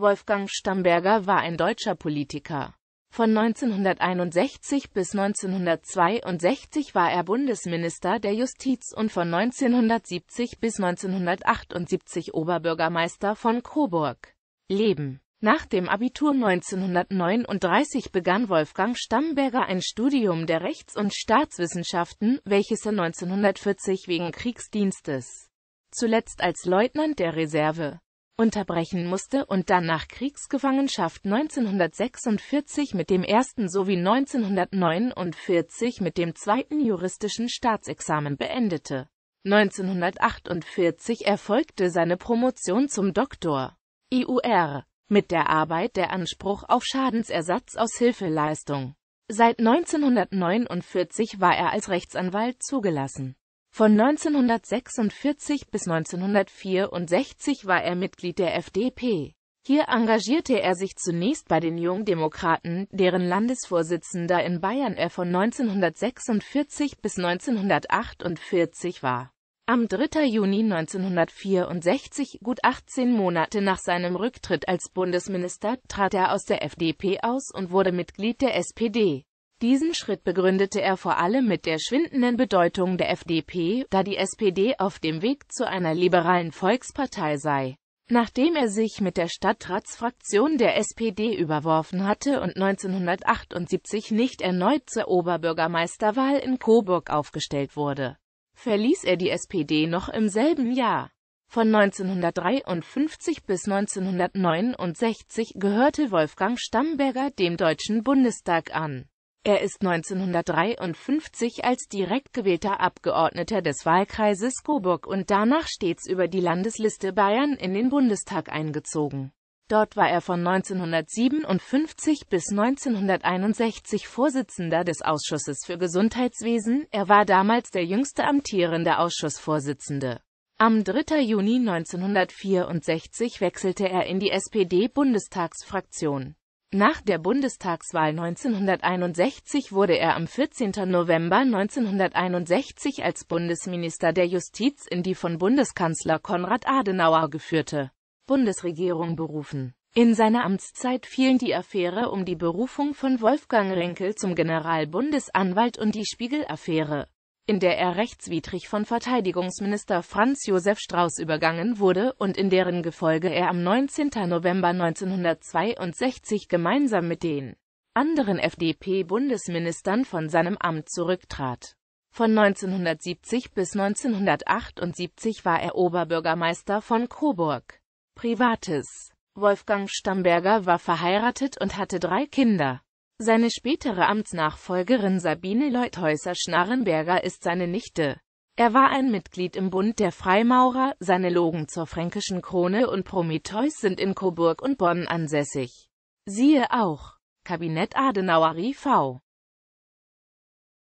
Wolfgang Stamberger war ein deutscher Politiker. Von 1961 bis 1962 war er Bundesminister der Justiz und von 1970 bis 1978 Oberbürgermeister von Coburg. Leben Nach dem Abitur 1939 begann Wolfgang Stamberger ein Studium der Rechts- und Staatswissenschaften, welches er 1940 wegen Kriegsdienstes, zuletzt als Leutnant der Reserve, unterbrechen musste und dann nach Kriegsgefangenschaft 1946 mit dem ersten sowie 1949 mit dem zweiten juristischen Staatsexamen beendete. 1948 erfolgte seine Promotion zum Doktor IUR mit der Arbeit der Anspruch auf Schadensersatz aus Hilfeleistung. Seit 1949 war er als Rechtsanwalt zugelassen. Von 1946 bis 1964 war er Mitglied der FDP. Hier engagierte er sich zunächst bei den Jungdemokraten, deren Landesvorsitzender in Bayern er von 1946 bis 1948 war. Am 3. Juni 1964, gut 18 Monate nach seinem Rücktritt als Bundesminister, trat er aus der FDP aus und wurde Mitglied der SPD. Diesen Schritt begründete er vor allem mit der schwindenden Bedeutung der FDP, da die SPD auf dem Weg zu einer liberalen Volkspartei sei. Nachdem er sich mit der Stadtratsfraktion der SPD überworfen hatte und 1978 nicht erneut zur Oberbürgermeisterwahl in Coburg aufgestellt wurde, verließ er die SPD noch im selben Jahr. Von 1953 bis 1969 gehörte Wolfgang Stamberger dem Deutschen Bundestag an. Er ist 1953 als direkt gewählter Abgeordneter des Wahlkreises Coburg und danach stets über die Landesliste Bayern in den Bundestag eingezogen. Dort war er von 1957 bis 1961 Vorsitzender des Ausschusses für Gesundheitswesen, er war damals der jüngste amtierende Ausschussvorsitzende. Am 3. Juni 1964 wechselte er in die SPD-Bundestagsfraktion. Nach der Bundestagswahl 1961 wurde er am 14. November 1961 als Bundesminister der Justiz in die von Bundeskanzler Konrad Adenauer geführte Bundesregierung berufen. In seiner Amtszeit fielen die Affäre um die Berufung von Wolfgang Renkel zum Generalbundesanwalt und die Spiegel-Affäre in der er rechtswidrig von Verteidigungsminister Franz Josef Strauß übergangen wurde und in deren Gefolge er am 19. November 1962 gemeinsam mit den anderen FDP-Bundesministern von seinem Amt zurücktrat. Von 1970 bis 1978 war er Oberbürgermeister von Coburg. Privates Wolfgang Stamberger war verheiratet und hatte drei Kinder. Seine spätere Amtsnachfolgerin Sabine Leuthäuser-Schnarrenberger ist seine Nichte. Er war ein Mitglied im Bund der Freimaurer, seine Logen zur fränkischen Krone und Prometheus sind in Coburg und Bonn ansässig. Siehe auch Kabinett Adenauer IV